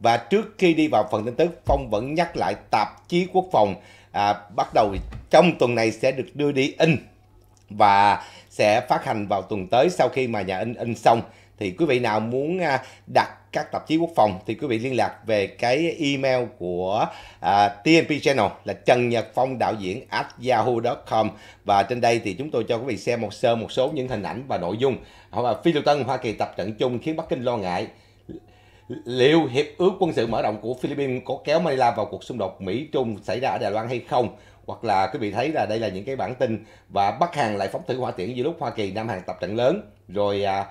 Và trước khi đi vào phần tin tức, Phong vẫn nhắc lại tạp chí quốc phòng à, bắt đầu trong tuần này sẽ được đưa đi in và sẽ phát hành vào tuần tới sau khi mà nhà in in xong. Thì quý vị nào muốn à, đặt các tạp chí quốc phòng thì quý vị liên lạc về cái email của uh, à, TNP Channel là Trần Nhật Phong đạo diễn at yahoo.com và trên đây thì chúng tôi cho quý vị xem một sơ một số những hình ảnh và nội dung. Phi Lưu Tân Hoa Kỳ tập trận chung khiến Bắc Kinh lo ngại liệu hiệp ước quân sự mở rộng của Philippines có kéo Manila vào cuộc xung đột Mỹ Trung xảy ra ở Đài Loan hay không? Hoặc là quý vị thấy là đây là những cái bản tin và Bắc Hàn lại phóng thử hỏa tiễn giữa lúc Hoa Kỳ Nam Hàn tập trận lớn rồi à,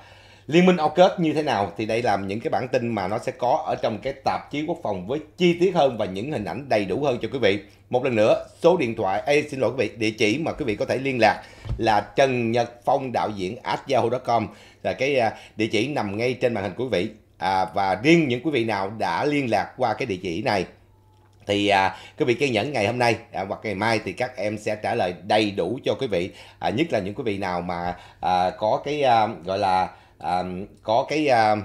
Liên minh AUKUS như thế nào thì đây là những cái bản tin mà nó sẽ có ở trong cái tạp chí quốc phòng với chi tiết hơn và những hình ảnh đầy đủ hơn cho quý vị. Một lần nữa, số điện thoại, ê, xin lỗi quý vị, địa chỉ mà quý vị có thể liên lạc là Trần Nhật Phong đạo diễn at yahoo.com là cái à, địa chỉ nằm ngay trên màn hình của quý vị à, và riêng những quý vị nào đã liên lạc qua cái địa chỉ này thì à, quý vị kiên nhẫn ngày hôm nay à, hoặc ngày mai thì các em sẽ trả lời đầy đủ cho quý vị à, nhất là những quý vị nào mà à, có cái à, gọi là à, có cái à,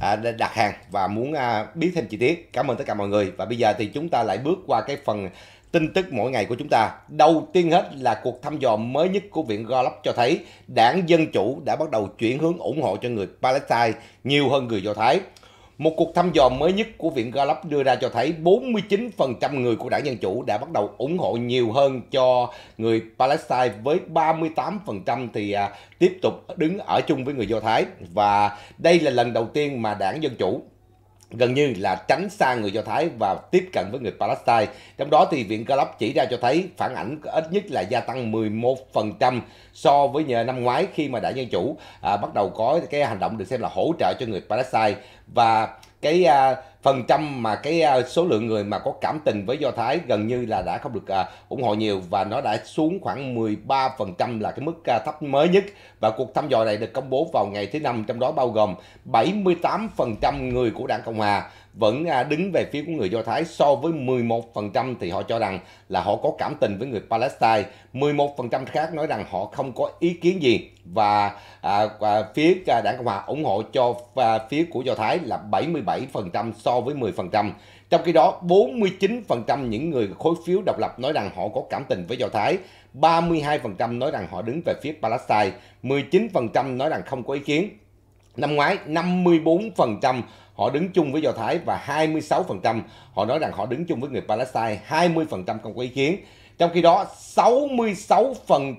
à, đặt hàng và muốn à, biết thêm chi tiết cảm ơn tất cả mọi người và bây giờ thì chúng ta lại bước qua cái phần Tin tức mỗi ngày của chúng ta, đầu tiên hết là cuộc thăm dò mới nhất của Viện Gallup cho thấy đảng Dân Chủ đã bắt đầu chuyển hướng ủng hộ cho người Palestine nhiều hơn người Do Thái. Một cuộc thăm dò mới nhất của Viện Gallup đưa ra cho thấy 49% người của đảng Dân Chủ đã bắt đầu ủng hộ nhiều hơn cho người Palestine với 38% thì à, tiếp tục đứng ở chung với người Do Thái. Và đây là lần đầu tiên mà đảng Dân Chủ gần như là tránh xa người Do Thái và tiếp cận với người Palestine. Trong đó thì Viện Gallup chỉ ra cho thấy phản ảnh ít nhất là gia tăng 11% so với nhờ năm ngoái khi mà đại dân chủ à, bắt đầu có cái hành động được xem là hỗ trợ cho người Palestine và cái à, phần trăm mà cái à, số lượng người mà có cảm tình với Do Thái gần như là đã không được à, ủng hộ nhiều và nó đã xuống khoảng 13% là cái mức à, thấp mới nhất và cuộc thăm dò này được công bố vào ngày thứ năm trong đó bao gồm 78% người của đảng Cộng hòa vẫn à, đứng về phía của người Do Thái so với 11% thì họ cho rằng là họ có cảm tình với người Palestine, 11% khác nói rằng họ không có ý kiến gì và, à, và phía à, Đảng Cộng hòa ủng hộ cho à, phía của Do Thái là 77% so với 10%. Trong khi đó, 49% những người khối phiếu độc lập nói rằng họ có cảm tình với Do Thái, 32% nói rằng họ đứng về phía Palestine, 19% nói rằng không có ý kiến. Năm ngoái, 54% họ đứng chung với Do Thái và 26% họ nói rằng họ đứng chung với người Palestine, 20% không có ý kiến. Trong khi đó 66%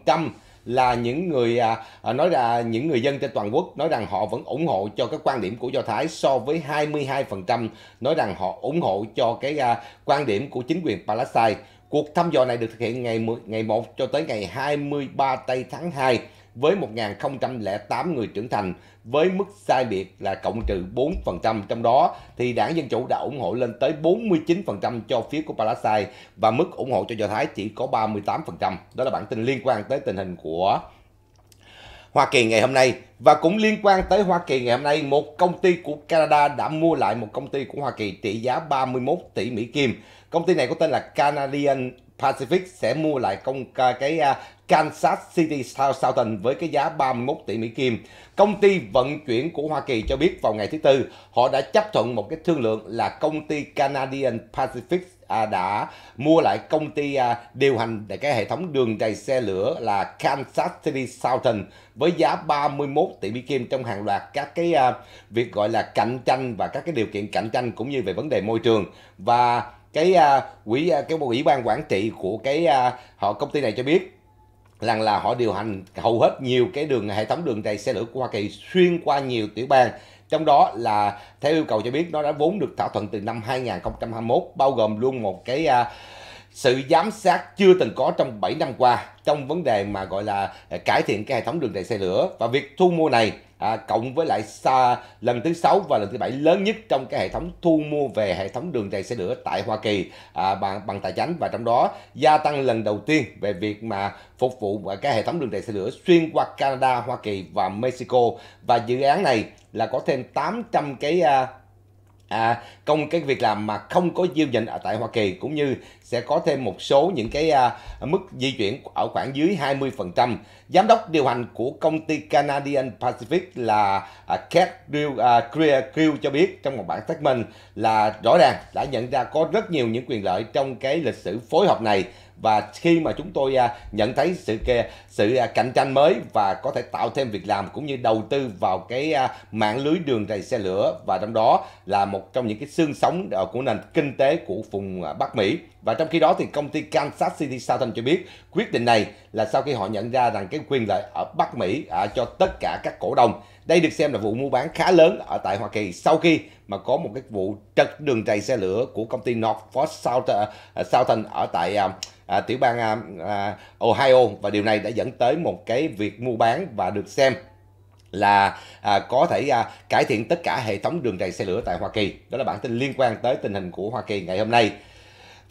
là những người à, à, nói là những người dân trên toàn quốc nói rằng họ vẫn ủng hộ cho cái quan điểm của Do Thái so với 22% nói rằng họ ủng hộ cho cái à, quan điểm của chính quyền Palestine. Cuộc thăm dò này được thực hiện ngày 10, ngày 1 cho tới ngày 23 tây tháng 2 với 1.008 người trưởng thành với mức sai biệt là cộng trừ 4%. Trong đó thì đảng Dân Chủ đã ủng hộ lên tới 49% cho phía của Palestine và mức ủng hộ cho Do Thái chỉ có 38%. Đó là bản tin liên quan tới tình hình của Hoa Kỳ ngày hôm nay và cũng liên quan tới Hoa Kỳ ngày hôm nay, một công ty của Canada đã mua lại một công ty của Hoa Kỳ trị giá 31 tỷ Mỹ Kim. Công ty này có tên là Canadian Pacific sẽ mua lại công cái à, Kansas City Southern với cái giá 31 tỷ Mỹ Kim. Công ty vận chuyển của Hoa Kỳ cho biết vào ngày thứ Tư, họ đã chấp thuận một cái thương lượng là công ty Canadian Pacific à, đã mua lại công ty à, điều hành để cái hệ thống đường đầy xe lửa là Kansas City Southern với giá 31 tỷ Mỹ Kim trong hàng loạt các cái à, việc gọi là cạnh tranh và các cái điều kiện cạnh tranh cũng như về vấn đề môi trường và cái quỹ cái ủy ban quản trị của cái họ công ty này cho biết rằng là họ điều hành hầu hết nhiều cái đường hệ thống đường dây xe lửa của Hoa Kỳ xuyên qua nhiều tiểu bang trong đó là theo yêu cầu cho biết nó đã vốn được thỏa thuận từ năm 2021 bao gồm luôn một cái uh, sự giám sát chưa từng có trong 7 năm qua trong vấn đề mà gọi là à, cải thiện cái hệ thống đường đầy xe lửa và việc thu mua này à, cộng với lại xa, lần thứ sáu và lần thứ bảy lớn nhất trong cái hệ thống thu mua về hệ thống đường đầy xe lửa tại Hoa Kỳ à, bằng bằng tài chính và trong đó gia tăng lần đầu tiên về việc mà phục vụ cái hệ thống đường đầy xe lửa xuyên qua Canada, Hoa Kỳ và Mexico và dự án này là có thêm 800 cái à, à, công cái việc làm mà không có giao dịch ở tại Hoa Kỳ cũng như sẽ có thêm một số những cái à, mức di chuyển ở khoảng dưới 20%. Giám đốc điều hành của công ty Canadian Pacific là à, Kate à, cho biết trong một bản statement là rõ ràng đã nhận ra có rất nhiều những quyền lợi trong cái lịch sử phối hợp này và khi mà chúng tôi à, nhận thấy sự sự cạnh tranh mới và có thể tạo thêm việc làm cũng như đầu tư vào cái mạng lưới đường rầy xe lửa và trong đó là một trong những cái xương sống của nền kinh tế của vùng Bắc Mỹ và trong khi đó thì công ty Kansas City Southern cho biết quyết định này là sau khi họ nhận ra rằng cái quyền lợi ở Bắc Mỹ à, cho tất cả các cổ đông. Đây được xem là vụ mua bán khá lớn ở tại Hoa Kỳ sau khi mà có một cái vụ trật đường rầy xe lửa của công ty Norfolk Southern, à, Southern ở tại à, à, tiểu bang à, à, Ohio và điều này đã dẫn tới một cái việc mua bán và được xem là à, có thể à, cải thiện tất cả hệ thống đường rầy xe lửa tại Hoa Kỳ. Đó là bản tin liên quan tới tình hình của Hoa Kỳ ngày hôm nay.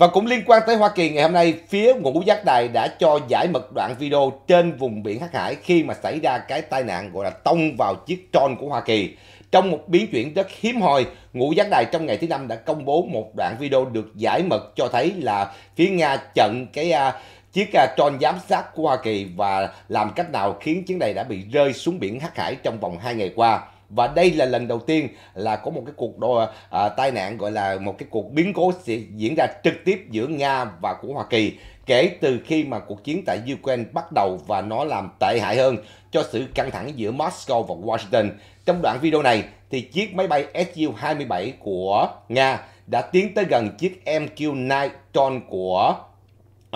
Và cũng liên quan tới Hoa Kỳ ngày hôm nay, phía ngũ giác đài đã cho giải mật đoạn video trên vùng biển Hắc Hải khi mà xảy ra cái tai nạn gọi là tông vào chiếc tròn của Hoa Kỳ. Trong một biến chuyển rất hiếm hoi, ngũ giác đài trong ngày thứ năm đã công bố một đoạn video được giải mật cho thấy là phía Nga chặn cái uh, chiếc uh, tròn giám sát của Hoa Kỳ và làm cách nào khiến chiến này đã bị rơi xuống biển Hắc Hải trong vòng 2 ngày qua và đây là lần đầu tiên là có một cái cuộc đo, à, tai nạn gọi là một cái cuộc biến cố sẽ diễn ra trực tiếp giữa Nga và của Hoa Kỳ kể từ khi mà cuộc chiến tại Ukraine bắt đầu và nó làm tệ hại hơn cho sự căng thẳng giữa Moscow và Washington. Trong đoạn video này thì chiếc máy bay Su-27 của Nga đã tiến tới gần chiếc MQ-9 Tron của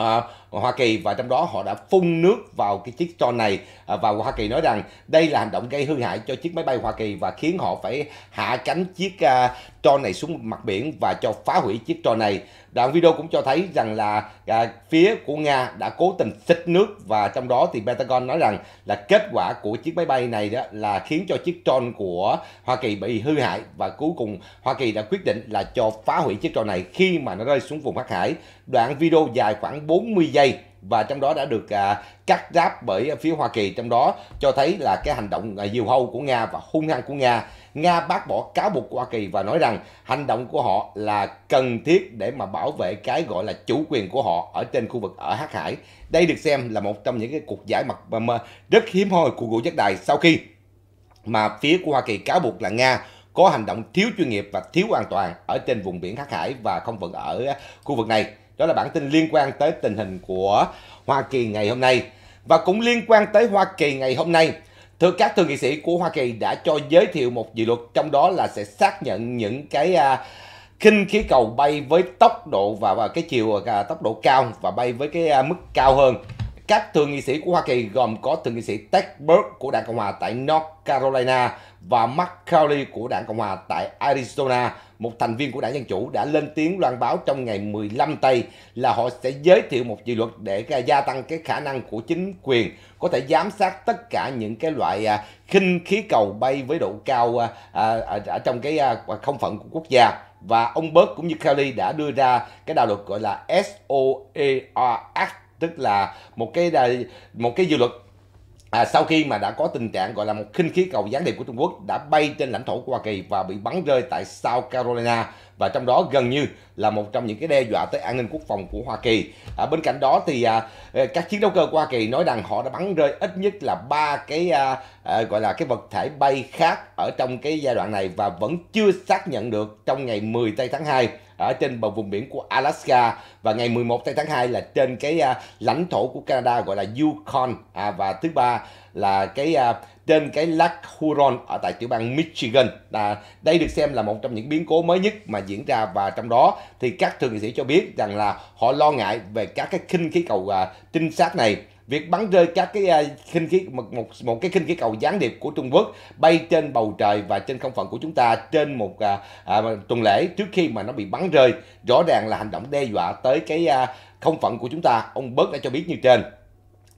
uh, Hoa Kỳ và trong đó họ đã phun nước vào cái chiếc tròn này à, và Hoa Kỳ nói rằng đây là hành động gây hư hại cho chiếc máy bay Hoa Kỳ và khiến họ phải hạ cánh chiếc tròn à, này xuống mặt biển và cho phá hủy chiếc tròn này. Đoạn video cũng cho thấy rằng là à, phía của Nga đã cố tình xịt nước và trong đó thì Pentagon nói rằng là kết quả của chiếc máy bay này đó là khiến cho chiếc tròn của Hoa Kỳ bị hư hại và cuối cùng Hoa Kỳ đã quyết định là cho phá hủy chiếc tròn này khi mà nó rơi xuống vùng Hắc Hải. Đoạn video dài khoảng 40 giây cây và trong đó đã được à, cắt ráp bởi phía Hoa Kỳ trong đó cho thấy là cái hành động à, diều hâu của Nga và hung hăng của Nga. Nga bác bỏ cáo buộc của Hoa Kỳ và nói rằng hành động của họ là cần thiết để mà bảo vệ cái gọi là chủ quyền của họ ở trên khu vực ở Hắc Hải. Đây được xem là một trong những cái cuộc giải mật mà rất hiếm hoi của ngũ giác đài sau khi mà phía của Hoa Kỳ cáo buộc là Nga có hành động thiếu chuyên nghiệp và thiếu an toàn ở trên vùng biển Hắc Hải và không vận ở à, khu vực này đó là bản tin liên quan tới tình hình của Hoa Kỳ ngày hôm nay. Và cũng liên quan tới Hoa Kỳ ngày hôm nay, thưa các thượng nghị sĩ của Hoa Kỳ đã cho giới thiệu một dự luật trong đó là sẽ xác nhận những cái à, khinh khí cầu bay với tốc độ và, và cái chiều à, tốc độ cao và bay với cái à, mức cao hơn. Các thượng nghị sĩ của Hoa Kỳ gồm có thượng nghị sĩ Ted Burke của Đảng Cộng hòa tại North Carolina và Mark Crowley của đảng Cộng hòa tại Arizona, một thành viên của đảng Dân Chủ đã lên tiếng loan báo trong ngày 15 Tây là họ sẽ giới thiệu một dự luật để gia tăng cái khả năng của chính quyền có thể giám sát tất cả những cái loại à, khinh khí cầu bay với độ cao à, à, ở trong cái à, không phận của quốc gia và ông Bớt cũng như Kelly đã đưa ra cái đạo luật gọi là SOAR e Act tức là một cái một cái dự luật À, sau khi mà đã có tình trạng gọi là một khinh khí cầu gián điệp của Trung Quốc đã bay trên lãnh thổ của Hoa Kỳ và bị bắn rơi tại South Carolina và trong đó gần như là một trong những cái đe dọa tới an ninh quốc phòng của Hoa Kỳ. À, bên cạnh đó thì à, ờ, các chiến đấu cơ của Hoa Kỳ nói rằng họ đã bắn rơi ít nhất là ba cái à, à, gọi là cái vật thể bay khác ở trong cái giai đoạn này và vẫn chưa xác nhận được trong ngày 10 tây tháng 2 ở trên bờ vùng biển của Alaska và ngày 11 tây tháng 2 là trên cái à, lãnh thổ của Canada gọi là Yukon à, và thứ ba là cái à, trên cái Lac Huron ở tại tiểu bang Michigan. À, đây được xem là một trong những biến cố mới nhất mà diễn ra và trong đó thì các thượng nghị sĩ cho biết rằng là họ lo ngại về các cái khinh khí cầu à, trinh sát này việc bắn rơi các cái à, khinh khí một, một một cái khinh khí cầu gián điệp của Trung Quốc bay trên bầu trời và trên không phận của chúng ta trên một à, à, tuần lễ trước khi mà nó bị bắn rơi rõ ràng là hành động đe dọa tới cái à, không phận của chúng ta ông Bớt đã cho biết như trên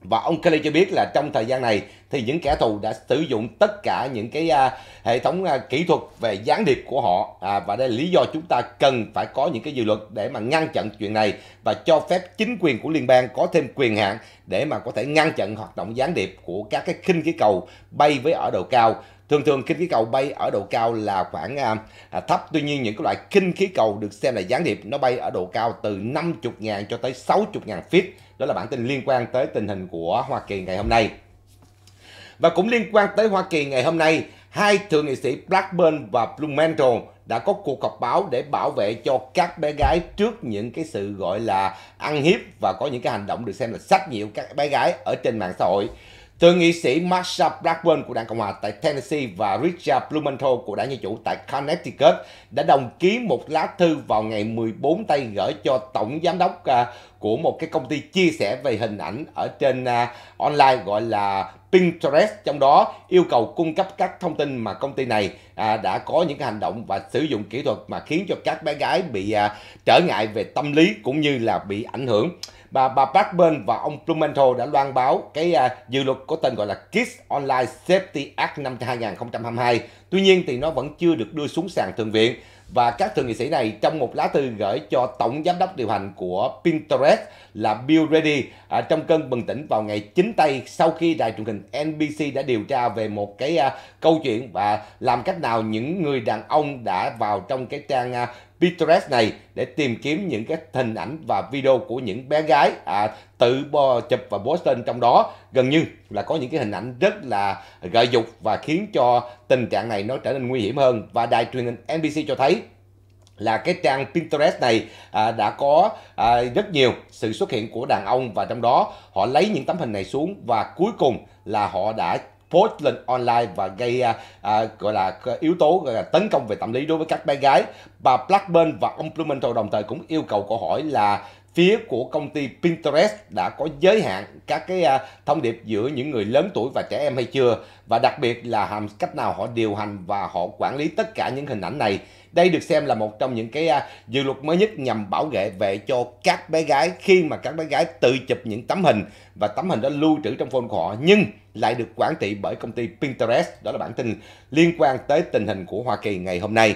và ông Kelly cho biết là trong thời gian này thì những kẻ thù đã sử dụng tất cả những cái à, hệ thống à, kỹ thuật về gián điệp của họ à, và đây là lý do chúng ta cần phải có những cái dự luật để mà ngăn chặn chuyện này và cho phép chính quyền của liên bang có thêm quyền hạn để mà có thể ngăn chặn hoạt động gián điệp của các cái khinh khí cầu bay với ở độ cao Thường thường kinh khí cầu bay ở độ cao là khoảng à, à, thấp, tuy nhiên những cái loại kinh khí cầu được xem là gián điệp nó bay ở độ cao từ 50.000 cho tới 60.000 feet. Đó là bản tin liên quan tới tình hình của Hoa Kỳ ngày hôm nay. Và cũng liên quan tới Hoa Kỳ ngày hôm nay, hai thượng nghị sĩ Blackburn và Blumenthal đã có cuộc họp báo để bảo vệ cho các bé gái trước những cái sự gọi là ăn hiếp và có những cái hành động được xem là sách nhiễu các bé gái ở trên mạng xã hội. Thượng nghị sĩ Marsha Blackburn của đảng Cộng hòa tại Tennessee và Richard Blumenthal của đảng Dân Chủ tại Connecticut đã đồng ký một lá thư vào ngày 14 tây gửi cho tổng giám đốc à, của một cái công ty chia sẻ về hình ảnh ở trên à, online gọi là Pinterest trong đó yêu cầu cung cấp các thông tin mà công ty này à, đã có những hành động và sử dụng kỹ thuật mà khiến cho các bé gái bị à, trở ngại về tâm lý cũng như là bị ảnh hưởng bà bà Blackburn và ông Blumenthal đã loan báo cái à, dự luật có tên gọi là Kids Online Safety Act năm 2022. Tuy nhiên thì nó vẫn chưa được đưa xuống sàn thượng viện và các thượng nghị sĩ này trong một lá thư gửi cho tổng giám đốc điều hành của Pinterest là Bill Reddy à, trong cơn bừng tỉnh vào ngày 9 tây sau khi đài truyền hình NBC đã điều tra về một cái à, câu chuyện và làm cách nào những người đàn ông đã vào trong cái trang à, Pinterest này để tìm kiếm những cái hình ảnh và video của những bé gái à, tự bo, chụp và post lên trong đó gần như là có những cái hình ảnh rất là gợi dục và khiến cho tình trạng này nó trở nên nguy hiểm hơn và đài truyền hình NBC cho thấy là cái trang Pinterest này à, đã có à, rất nhiều sự xuất hiện của đàn ông và trong đó họ lấy những tấm hình này xuống và cuối cùng là họ đã post lên online và gây à, à gọi là yếu tố gọi là tấn công về tâm lý đối với các bé gái và Blackburn và ông Blumenthal đồng thời cũng yêu cầu câu hỏi là phía của công ty Pinterest đã có giới hạn các cái à, thông điệp giữa những người lớn tuổi và trẻ em hay chưa và đặc biệt là hàm cách nào họ điều hành và họ quản lý tất cả những hình ảnh này. Đây được xem là một trong những cái à, dự luật mới nhất nhằm bảo vệ về cho các bé gái khi mà các bé gái tự chụp những tấm hình và tấm hình đó lưu trữ trong phone của họ nhưng lại được quản trị bởi công ty Pinterest. Đó là bản tin liên quan tới tình hình của Hoa Kỳ ngày hôm nay.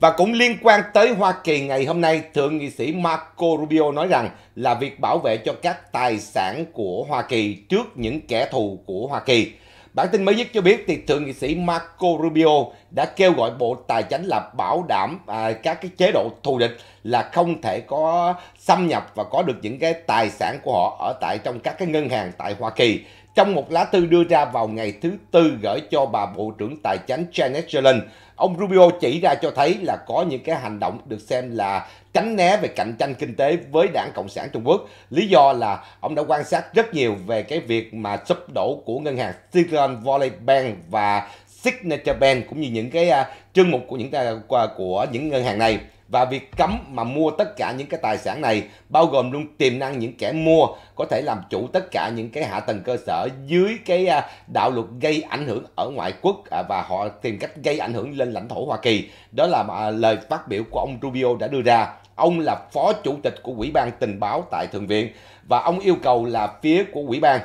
Và cũng liên quan tới Hoa Kỳ ngày hôm nay, Thượng nghị sĩ Marco Rubio nói rằng là việc bảo vệ cho các tài sản của Hoa Kỳ trước những kẻ thù của Hoa Kỳ. Bản tin mới nhất cho biết thì Thượng nghị sĩ Marco Rubio đã kêu gọi Bộ Tài chính là bảo đảm à, các cái chế độ thù địch là không thể có xâm nhập và có được những cái tài sản của họ ở tại trong các cái ngân hàng tại Hoa Kỳ. Trong một lá thư đưa ra vào ngày thứ Tư gửi cho bà Bộ trưởng Tài chánh Janet Yellen, ông Rubio chỉ ra cho thấy là có những cái hành động được xem là tránh né về cạnh tranh kinh tế với đảng Cộng sản Trung Quốc. Lý do là ông đã quan sát rất nhiều về cái việc mà sụp đổ của ngân hàng Silicon Valley Bank và Signature Bank cũng như những cái à, chương mục của những uh, của những ngân hàng này và việc cấm mà mua tất cả những cái tài sản này bao gồm luôn tiềm năng những kẻ mua có thể làm chủ tất cả những cái hạ tầng cơ sở dưới cái à, đạo luật gây ảnh hưởng ở ngoại quốc à, và họ tìm cách gây ảnh hưởng lên lãnh thổ Hoa Kỳ. Đó là à, lời phát biểu của ông Rubio đã đưa ra. Ông là phó chủ tịch của Ủy ban tình báo tại Thượng viện và ông yêu cầu là phía của Ủy ban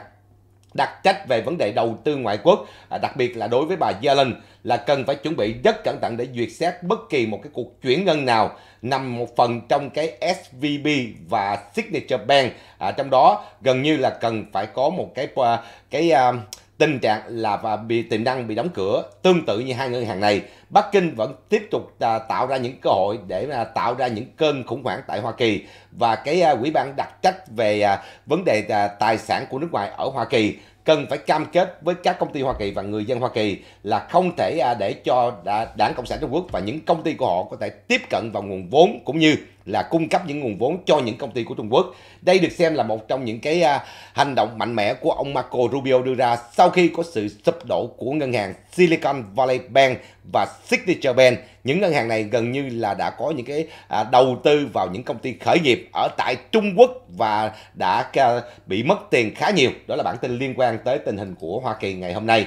đặc trách về vấn đề đầu tư ngoại quốc, à, đặc biệt là đối với bà Yellen là cần phải chuẩn bị rất cẩn thận để duyệt xét bất kỳ một cái cuộc chuyển ngân nào nằm một phần trong cái SVB và Signature Bank. À, trong đó gần như là cần phải có một cái à, cái uh, tình trạng là và bị tiềm năng bị đóng cửa tương tự như hai ngân hàng này bắc kinh vẫn tiếp tục à, tạo ra những cơ hội để à, tạo ra những cơn khủng hoảng tại hoa kỳ và cái à, quỹ ban đặc trách về à, vấn đề tài sản của nước ngoài ở hoa kỳ cần phải cam kết với các công ty Hoa Kỳ và người dân Hoa Kỳ là không thể để cho Đảng Cộng sản Trung Quốc và những công ty của họ có thể tiếp cận vào nguồn vốn cũng như là cung cấp những nguồn vốn cho những công ty của Trung Quốc. Đây được xem là một trong những cái à, hành động mạnh mẽ của ông Marco Rubio đưa ra sau khi có sự sụp đổ của ngân hàng Silicon Valley Bank và Signature Bank. Những ngân hàng này gần như là đã có những cái à, đầu tư vào những công ty khởi nghiệp ở tại Trung Quốc và đã à, bị mất tiền khá nhiều. Đó là bản tin liên quan tới tình hình của Hoa Kỳ ngày hôm nay.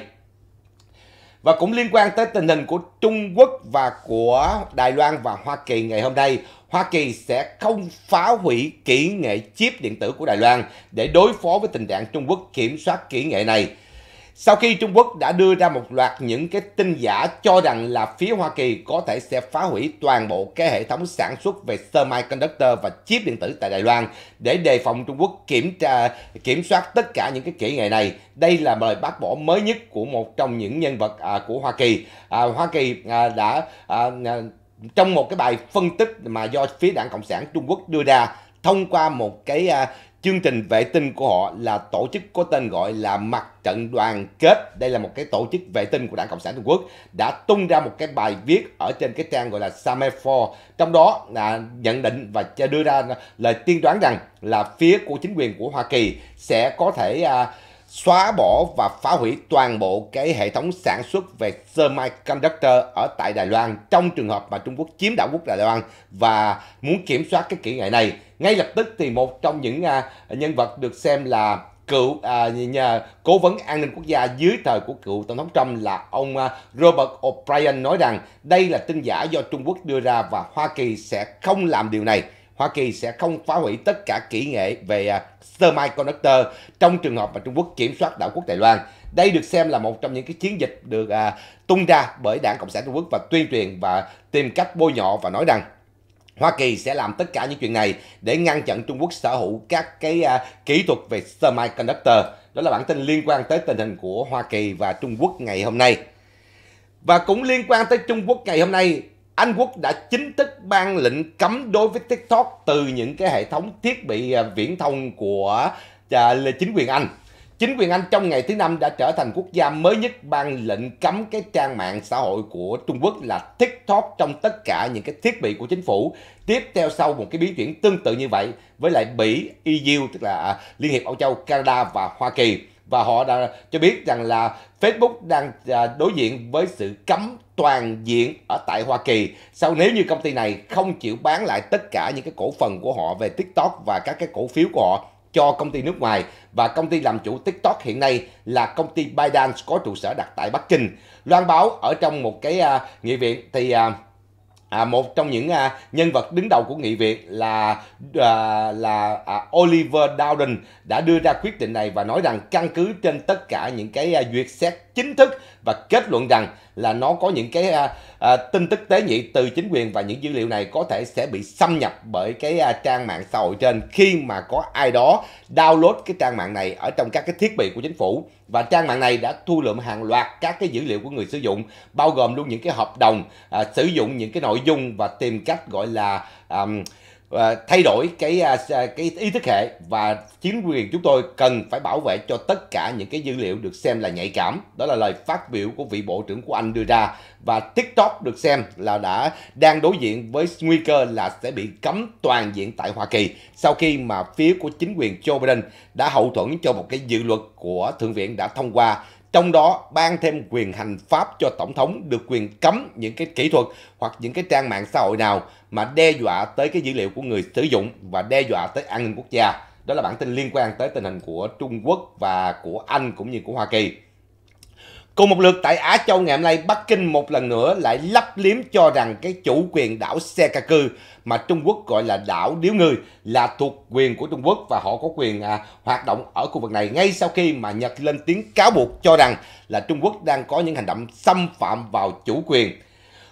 Và cũng liên quan tới tình hình của Trung Quốc và của Đài Loan và Hoa Kỳ ngày hôm nay, Hoa Kỳ sẽ không phá hủy kỹ nghệ chip điện tử của Đài Loan để đối phó với tình trạng Trung Quốc kiểm soát kỹ nghệ này. Sau khi Trung Quốc đã đưa ra một loạt những cái tin giả cho rằng là phía Hoa Kỳ có thể sẽ phá hủy toàn bộ cái hệ thống sản xuất về semiconductor và chip điện tử tại Đài Loan để đề phòng Trung Quốc kiểm tra kiểm soát tất cả những cái kỹ nghệ này. Đây là lời bác bỏ mới nhất của một trong những nhân vật à, của Hoa Kỳ. À, Hoa Kỳ à, đã à, à trong một cái bài phân tích mà do phía Đảng Cộng sản Trung Quốc đưa ra thông qua một cái à, chương trình vệ tinh của họ là tổ chức có tên gọi là mặt trận đoàn kết đây là một cái tổ chức vệ tinh của đảng cộng sản trung quốc đã tung ra một cái bài viết ở trên cái trang gọi là samefor trong đó là nhận định và đưa ra lời tiên đoán rằng là phía của chính quyền của hoa kỳ sẽ có thể à, xóa bỏ và phá hủy toàn bộ cái hệ thống sản xuất về semiconductor ở tại Đài Loan trong trường hợp mà Trung Quốc chiếm đảo quốc Đài Loan và muốn kiểm soát cái kỹ nghệ này. Ngay lập tức thì một trong những à, nhân vật được xem là cựu à, cố vấn an ninh quốc gia dưới thời của cựu tổng thống Trump là ông à, Robert O'Brien nói rằng đây là tin giả do Trung Quốc đưa ra và Hoa Kỳ sẽ không làm điều này. Hoa Kỳ sẽ không phá hủy tất cả kỹ nghệ về à, semiconductor trong trường hợp mà Trung Quốc kiểm soát đảo quốc Đài Loan. Đây được xem là một trong những cái chiến dịch được à, tung ra bởi Đảng Cộng sản Trung Quốc và tuyên truyền và tìm cách bôi nhọ và nói rằng Hoa Kỳ sẽ làm tất cả những chuyện này để ngăn chặn Trung Quốc sở hữu các cái à, kỹ thuật về semiconductor. Đó là bản tin liên quan tới tình hình của Hoa Kỳ và Trung Quốc ngày hôm nay. Và cũng liên quan tới Trung Quốc ngày hôm nay, anh Quốc đã chính thức ban lệnh cấm đối với TikTok từ những cái hệ thống thiết bị à, viễn thông của à, chính quyền Anh. Chính quyền Anh trong ngày thứ năm đã trở thành quốc gia mới nhất ban lệnh cấm cái trang mạng xã hội của Trung Quốc là TikTok trong tất cả những cái thiết bị của chính phủ. Tiếp theo sau một cái biến chuyển tương tự như vậy với lại Mỹ, EU tức là à, Liên hiệp Âu Châu, Canada và Hoa Kỳ và họ đã cho biết rằng là Facebook đang đối diện với sự cấm toàn diện ở tại Hoa Kỳ. Sau nếu như công ty này không chịu bán lại tất cả những cái cổ phần của họ về TikTok và các cái cổ phiếu của họ cho công ty nước ngoài và công ty làm chủ TikTok hiện nay là công ty ByteDance có trụ sở đặt tại Bắc Kinh. Loan báo ở trong một cái uh, nghị viện thì uh, à, một trong những à, nhân vật đứng đầu của nghị viện là à, là à, Oliver Dowden đã đưa ra quyết định này và nói rằng căn cứ trên tất cả những cái à, duyệt xét chính thức và kết luận rằng là nó có những cái à, à, tin tức tế nhị từ chính quyền và những dữ liệu này có thể sẽ bị xâm nhập bởi cái à, trang mạng xã hội trên khi mà có ai đó download cái trang mạng này ở trong các cái thiết bị của chính phủ và trang mạng này đã thu lượm hàng loạt các cái dữ liệu của người sử dụng bao gồm luôn những cái hợp đồng à, sử dụng những cái nội nội dung và tìm cách gọi là um, uh, thay đổi cái uh, cái ý thức hệ và chính quyền chúng tôi cần phải bảo vệ cho tất cả những cái dữ liệu được xem là nhạy cảm đó là lời phát biểu của vị bộ trưởng của anh đưa ra và TikTok được xem là đã đang đối diện với nguy cơ là sẽ bị cấm toàn diện tại Hoa Kỳ sau khi mà phía của chính quyền Joe Biden đã hậu thuẫn cho một cái dự luật của thượng viện đã thông qua trong đó ban thêm quyền hành pháp cho Tổng thống được quyền cấm những cái kỹ thuật hoặc những cái trang mạng xã hội nào mà đe dọa tới cái dữ liệu của người sử dụng và đe dọa tới an ninh quốc gia. Đó là bản tin liên quan tới tình hình của Trung Quốc và của Anh cũng như của Hoa Kỳ. Cùng một lượt tại Á Châu ngày hôm nay, Bắc Kinh một lần nữa lại lấp liếm cho rằng cái chủ quyền đảo Senkaku mà Trung Quốc gọi là đảo Điếu Ngư là thuộc quyền của Trung Quốc và họ có quyền à, hoạt động ở khu vực này ngay sau khi mà Nhật lên tiếng cáo buộc cho rằng là Trung Quốc đang có những hành động xâm phạm vào chủ quyền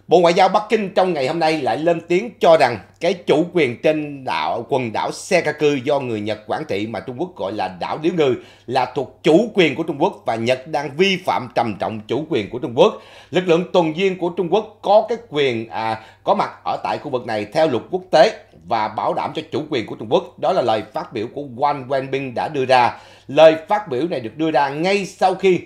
Bộ Ngoại giao Bắc Kinh trong ngày hôm nay lại lên tiếng cho rằng cái chủ quyền trên đảo quần đảo Senkaku do người Nhật quản trị mà Trung Quốc gọi là đảo điếu ngư là thuộc chủ quyền của Trung Quốc và Nhật đang vi phạm trầm trọng chủ quyền của Trung Quốc. Lực lượng tuần duyên của Trung Quốc có cái quyền à, có mặt ở tại khu vực này theo luật quốc tế và bảo đảm cho chủ quyền của Trung Quốc. Đó là lời phát biểu của Wang Wenbin đã đưa ra. Lời phát biểu này được đưa ra ngay sau khi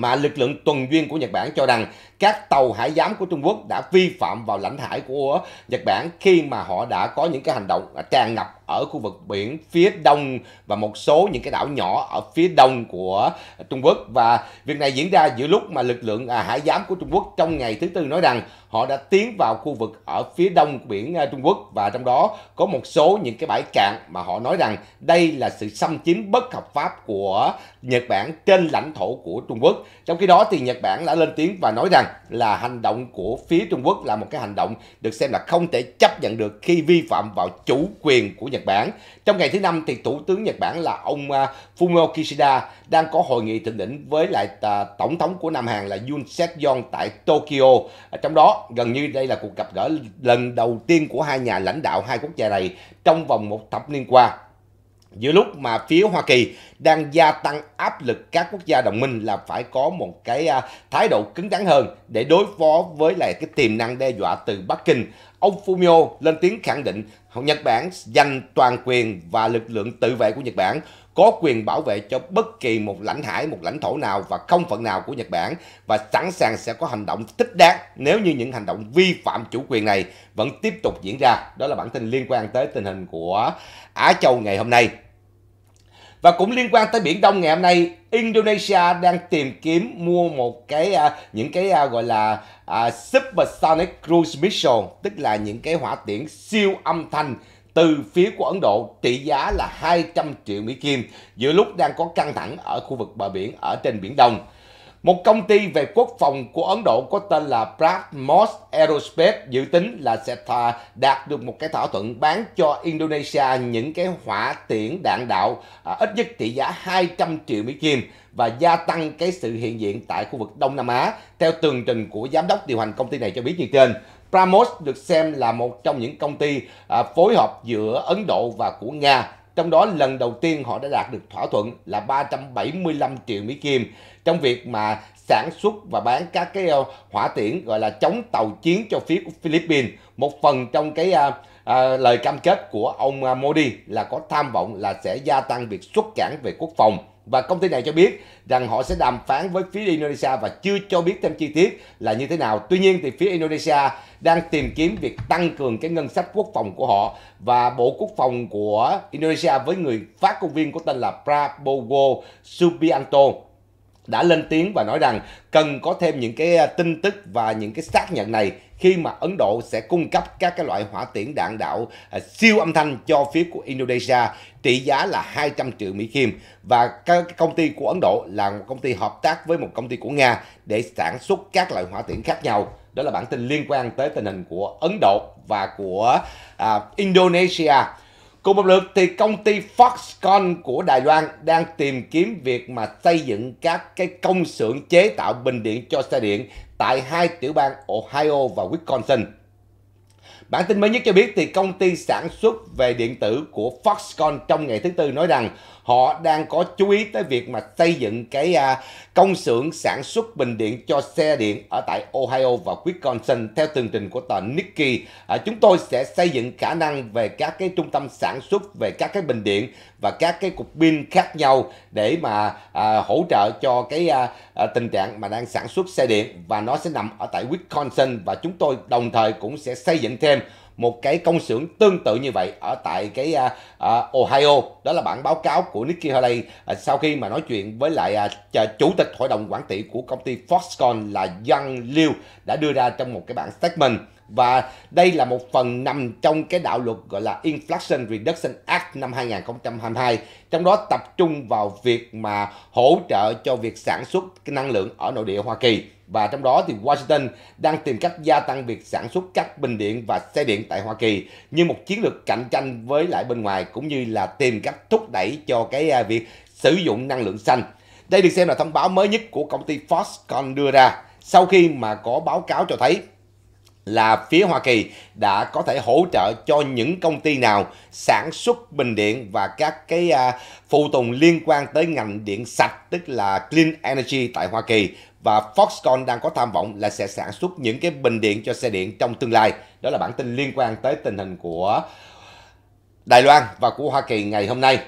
mà lực lượng tuần duyên của Nhật Bản cho rằng các tàu hải giám của Trung Quốc đã vi phạm vào lãnh hải của Nhật Bản khi mà họ đã có những cái hành động tràn ngập ở khu vực biển phía đông và một số những cái đảo nhỏ ở phía đông của Trung Quốc và việc này diễn ra giữa lúc mà lực lượng à, hải giám của Trung Quốc trong ngày thứ tư nói rằng họ đã tiến vào khu vực ở phía đông của biển à, Trung Quốc và trong đó có một số những cái bãi cạn mà họ nói rằng đây là sự xâm chiếm bất hợp pháp của Nhật Bản trên lãnh thổ của Trung Quốc. Trong khi đó thì Nhật Bản đã lên tiếng và nói rằng là hành động của phía Trung Quốc là một cái hành động được xem là không thể chấp nhận được khi vi phạm vào chủ quyền của Nhật Nhật Bản. Trong ngày thứ năm thì Thủ tướng Nhật Bản là ông à, Fumio Kishida đang có hội nghị thượng đỉnh với lại à, tổng thống của Nam Hàn là Yoon Suk Yeol tại Tokyo. À, trong đó gần như đây là cuộc gặp gỡ lần đầu tiên của hai nhà lãnh đạo hai quốc gia này trong vòng một thập niên qua. Giữa lúc mà phía Hoa Kỳ đang gia tăng áp lực các quốc gia đồng minh là phải có một cái à, thái độ cứng rắn hơn để đối phó với lại cái tiềm năng đe dọa từ Bắc Kinh, ông Fumio lên tiếng khẳng định Nhật Bản dành toàn quyền và lực lượng tự vệ của Nhật Bản có quyền bảo vệ cho bất kỳ một lãnh hải, một lãnh thổ nào và không phận nào của Nhật Bản và sẵn sàng sẽ có hành động thích đáng nếu như những hành động vi phạm chủ quyền này vẫn tiếp tục diễn ra. Đó là bản tin liên quan tới tình hình của Á Châu ngày hôm nay. Và cũng liên quan tới Biển Đông ngày hôm nay, Indonesia đang tìm kiếm mua một cái à, những cái à, gọi là à, supersonic cruise missile, tức là những cái hỏa tiễn siêu âm thanh từ phía của Ấn Độ trị giá là 200 triệu Mỹ Kim giữa lúc đang có căng thẳng ở khu vực bờ biển ở trên Biển Đông. Một công ty về quốc phòng của Ấn Độ có tên là Prasmos Aerospace dự tính là sẽ đạt được một cái thỏa thuận bán cho Indonesia những cái hỏa tiễn đạn đạo à, ít nhất trị giá 200 triệu Mỹ Kim và gia tăng cái sự hiện diện tại khu vực Đông Nam Á theo tường trình của giám đốc điều hành công ty này cho biết như trên. Pramos được xem là một trong những công ty à, phối hợp giữa Ấn Độ và của Nga. Trong đó lần đầu tiên họ đã đạt được thỏa thuận là 375 triệu Mỹ Kim trong việc mà sản xuất và bán các cái ờ, hỏa tiễn gọi là chống tàu chiến cho phía của Philippines. Một phần trong cái à, à, lời cam kết của ông à, Modi là có tham vọng là sẽ gia tăng việc xuất cảng về quốc phòng và công ty này cho biết rằng họ sẽ đàm phán với phía Indonesia và chưa cho biết thêm chi tiết là như thế nào. Tuy nhiên thì phía Indonesia đang tìm kiếm việc tăng cường cái ngân sách quốc phòng của họ và Bộ Quốc phòng của Indonesia với người phát ngôn viên có tên là Prabowo Subianto đã lên tiếng và nói rằng cần có thêm những cái tin tức và những cái xác nhận này khi mà Ấn Độ sẽ cung cấp các cái loại hỏa tiễn đạn đạo uh, siêu âm thanh cho phía của Indonesia trị giá là 200 triệu Mỹ Kim và các công ty của Ấn Độ là một công ty hợp tác với một công ty của Nga để sản xuất các loại hỏa tiễn khác nhau. Đó là bản tin liên quan tới tình hình của Ấn Độ và của uh, Indonesia. Cùng một lượt thì công ty Foxconn của Đài Loan đang tìm kiếm việc mà xây dựng các cái công xưởng chế tạo bình điện cho xe điện tại hai tiểu bang Ohio và Wisconsin. Bản tin mới nhất cho biết thì công ty sản xuất về điện tử của Foxconn trong ngày thứ Tư nói rằng họ đang có chú ý tới việc mà xây dựng cái à, công xưởng sản xuất bình điện cho xe điện ở tại Ohio và Wisconsin theo tường trình của tờ Nikkei. À, chúng tôi sẽ xây dựng khả năng về các cái trung tâm sản xuất về các cái bình điện và các cái cục pin khác nhau để mà à, hỗ trợ cho cái tình trạng mà đang sản xuất xe điện và nó sẽ nằm ở tại Wisconsin và chúng tôi đồng thời cũng sẽ xây dựng thêm một cái công xưởng tương tự như vậy ở tại cái uh, uh, Ohio đó là bản báo cáo của Nikki Haley uh, sau khi mà nói chuyện với lại uh, chủ tịch hội đồng quản trị của công ty Foxconn là Yang Liu đã đưa ra trong một cái bản statement và đây là một phần nằm trong cái đạo luật gọi là Inflation Reduction Act năm 2022 trong đó tập trung vào việc mà hỗ trợ cho việc sản xuất năng lượng ở nội địa Hoa Kỳ và trong đó thì Washington đang tìm cách gia tăng việc sản xuất các bình điện và xe điện tại Hoa Kỳ như một chiến lược cạnh tranh với lại bên ngoài cũng như là tìm cách thúc đẩy cho cái à, việc sử dụng năng lượng xanh. Đây được xem là thông báo mới nhất của công ty Foxconn đưa ra sau khi mà có báo cáo cho thấy là phía Hoa Kỳ đã có thể hỗ trợ cho những công ty nào sản xuất bình điện và các cái à, phụ tùng liên quan tới ngành điện sạch tức là clean energy tại Hoa Kỳ và Foxconn đang có tham vọng là sẽ sản xuất những cái bình điện cho xe điện trong tương lai. Đó là bản tin liên quan tới tình hình của Đài Loan và của Hoa Kỳ ngày hôm nay.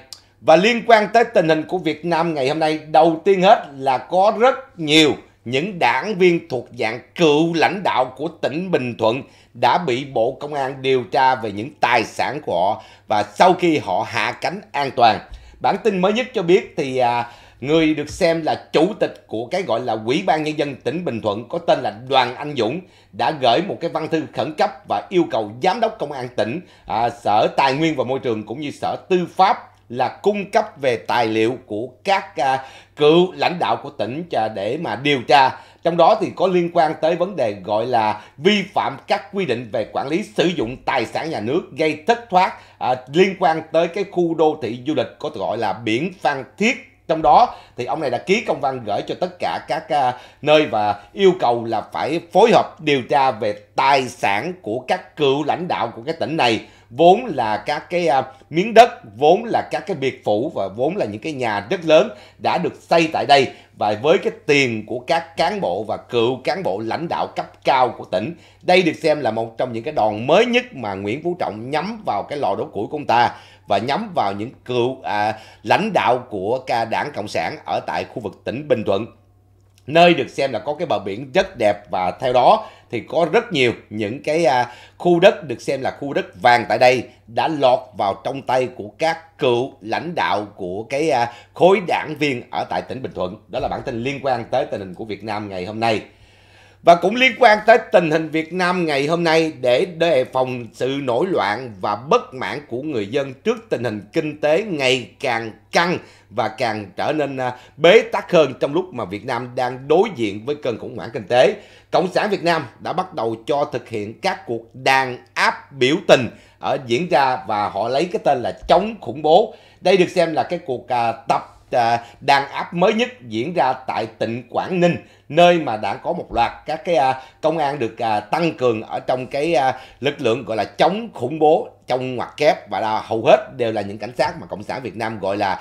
Và liên quan tới tình hình của Việt Nam ngày hôm nay, đầu tiên hết là có rất nhiều những đảng viên thuộc dạng cựu lãnh đạo của tỉnh Bình Thuận đã bị Bộ Công an điều tra về những tài sản của họ và sau khi họ hạ cánh an toàn. Bản tin mới nhất cho biết thì à, Người được xem là chủ tịch của cái gọi là quỹ ban Nhân dân tỉnh Bình Thuận có tên là Đoàn Anh Dũng đã gửi một cái văn thư khẩn cấp và yêu cầu Giám đốc Công an tỉnh, à, Sở Tài nguyên và Môi trường cũng như Sở Tư pháp là cung cấp về tài liệu của các à, cựu lãnh đạo của tỉnh à, để mà điều tra. Trong đó thì có liên quan tới vấn đề gọi là vi phạm các quy định về quản lý sử dụng tài sản nhà nước gây thất thoát à, liên quan tới cái khu đô thị du lịch có gọi là biển Phan Thiết trong đó thì ông này đã ký công văn gửi cho tất cả các à, nơi và yêu cầu là phải phối hợp điều tra về tài sản của các cựu lãnh đạo của cái tỉnh này vốn là các cái à, miếng đất, vốn là các cái biệt phủ và vốn là những cái nhà rất lớn đã được xây tại đây và với cái tiền của các cán bộ và cựu cán bộ lãnh đạo cấp cao của tỉnh. Đây được xem là một trong những cái đòn mới nhất mà Nguyễn Phú Trọng nhắm vào cái lò đốt củi của ông ta và nhắm vào những cựu à, lãnh đạo của ca đảng Cộng sản ở tại khu vực tỉnh Bình Thuận nơi được xem là có cái bờ biển rất đẹp và theo đó thì có rất nhiều những cái à, khu đất được xem là khu đất vàng tại đây đã lọt vào trong tay của các cựu lãnh đạo của cái à, khối đảng viên ở tại tỉnh Bình Thuận. Đó là bản tin liên quan tới tình hình của Việt Nam ngày hôm nay và cũng liên quan tới tình hình Việt Nam ngày hôm nay để đề phòng sự nổi loạn và bất mãn của người dân trước tình hình kinh tế ngày càng căng và càng trở nên à, bế tắc hơn trong lúc mà Việt Nam đang đối diện với cơn khủng hoảng kinh tế. Cộng sản Việt Nam đã bắt đầu cho thực hiện các cuộc đàn áp biểu tình ở diễn ra và họ lấy cái tên là chống khủng bố. Đây được xem là cái cuộc à, tập À, đàn áp mới nhất diễn ra tại tỉnh Quảng Ninh nơi mà đã có một loạt các cái à, công an được à, tăng cường ở trong cái lực lượng gọi là chống khủng bố trong ngoặc kép và là hầu hết đều là những cảnh sát mà cộng sản Việt Nam gọi là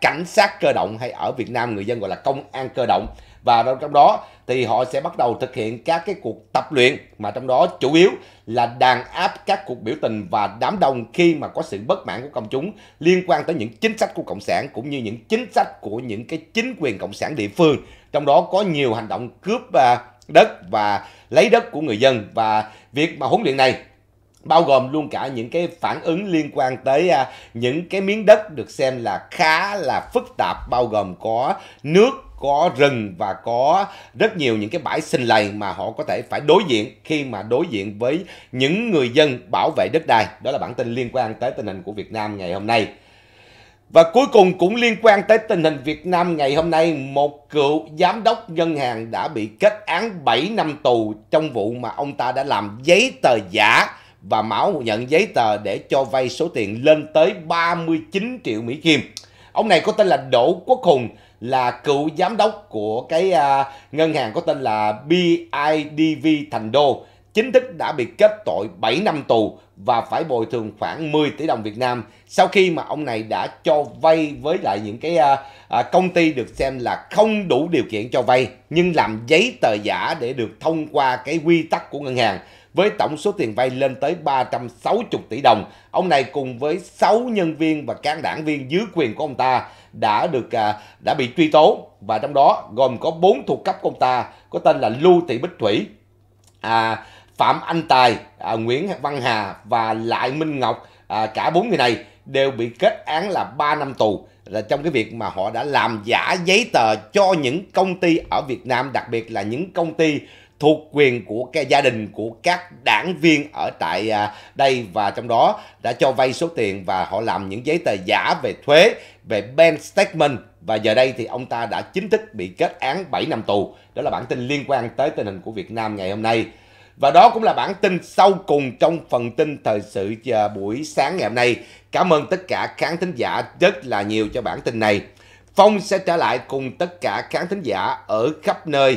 cảnh sát cơ động hay ở Việt Nam người dân gọi là công an cơ động và trong đó thì họ sẽ bắt đầu thực hiện các cái cuộc tập luyện mà trong đó chủ yếu là đàn áp các cuộc biểu tình và đám đông khi mà có sự bất mãn của công chúng liên quan tới những chính sách của cộng sản cũng như những chính sách của những cái chính quyền cộng sản địa phương trong đó có nhiều hành động cướp à, đất và lấy đất của người dân và việc mà huấn luyện này bao gồm luôn cả những cái phản ứng liên quan tới à, những cái miếng đất được xem là khá là phức tạp bao gồm có nước có rừng và có rất nhiều những cái bãi sinh lầy mà họ có thể phải đối diện khi mà đối diện với những người dân bảo vệ đất đai. Đó là bản tin liên quan tới tình hình của Việt Nam ngày hôm nay. Và cuối cùng cũng liên quan tới tình hình Việt Nam ngày hôm nay, một cựu giám đốc ngân hàng đã bị kết án 7 năm tù trong vụ mà ông ta đã làm giấy tờ giả và mạo nhận giấy tờ để cho vay số tiền lên tới 39 triệu Mỹ Kim. Ông này có tên là Đỗ Quốc Hùng, là cựu giám đốc của cái uh, ngân hàng có tên là BIDV Thành Đô chính thức đã bị kết tội 7 năm tù và phải bồi thường khoảng 10 tỷ đồng Việt Nam sau khi mà ông này đã cho vay với lại những cái uh, uh, công ty được xem là không đủ điều kiện cho vay nhưng làm giấy tờ giả để được thông qua cái quy tắc của ngân hàng với tổng số tiền vay lên tới 360 tỷ đồng. Ông này cùng với 6 nhân viên và các đảng viên dưới quyền của ông ta đã được à, đã bị truy tố và trong đó gồm có 4 thuộc cấp của ông ta có tên là Lưu Thị Bích Thủy, à, Phạm Anh Tài, à, Nguyễn Văn Hà và Lại Minh Ngọc, à, cả bốn người này đều bị kết án là 3 năm tù là trong cái việc mà họ đã làm giả giấy tờ cho những công ty ở Việt Nam, đặc biệt là những công ty thuộc quyền của cái gia đình của các đảng viên ở tại à, đây và trong đó đã cho vay số tiền và họ làm những giấy tờ giả về thuế, về bank statement và giờ đây thì ông ta đã chính thức bị kết án 7 năm tù. Đó là bản tin liên quan tới tình hình của Việt Nam ngày hôm nay. Và đó cũng là bản tin sau cùng trong phần tin thời sự à, buổi sáng ngày hôm nay. Cảm ơn tất cả khán thính giả rất là nhiều cho bản tin này. Phong sẽ trở lại cùng tất cả khán thính giả ở khắp nơi